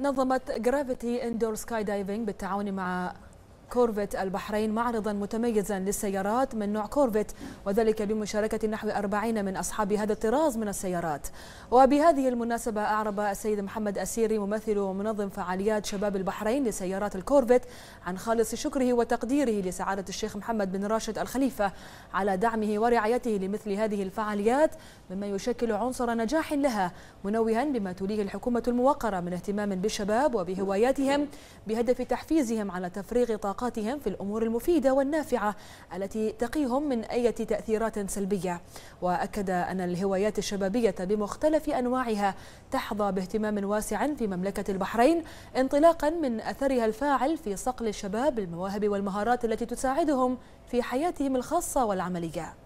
نظمت جرافيتي اندور سكاي دايفنج بالتعاون مع كورفيت البحرين معرضا متميزا للسيارات من نوع كورفيت وذلك بمشاركة نحو 40 من أصحاب هذا الطراز من السيارات وبهذه المناسبة أعرب السيد محمد أسيري ممثل ومنظم فعاليات شباب البحرين لسيارات الكورفيت عن خالص شكره وتقديره لسعادة الشيخ محمد بن راشد الخليفة على دعمه ورعايته لمثل هذه الفعاليات مما يشكل عنصر نجاح لها منوها بما توليه الحكومة الموقرة من اهتمام بالشباب وبهواياتهم بهدف تحفيزهم على تفريغ طاقة طاقاتهم في الأمور المفيدة والنافعة التي تقيهم من أي تأثيرات سلبية وأكد أن الهوايات الشبابية بمختلف أنواعها تحظى باهتمام واسع في مملكة البحرين انطلاقا من أثرها الفاعل في صقل الشباب المواهب والمهارات التي تساعدهم في حياتهم الخاصة والعملية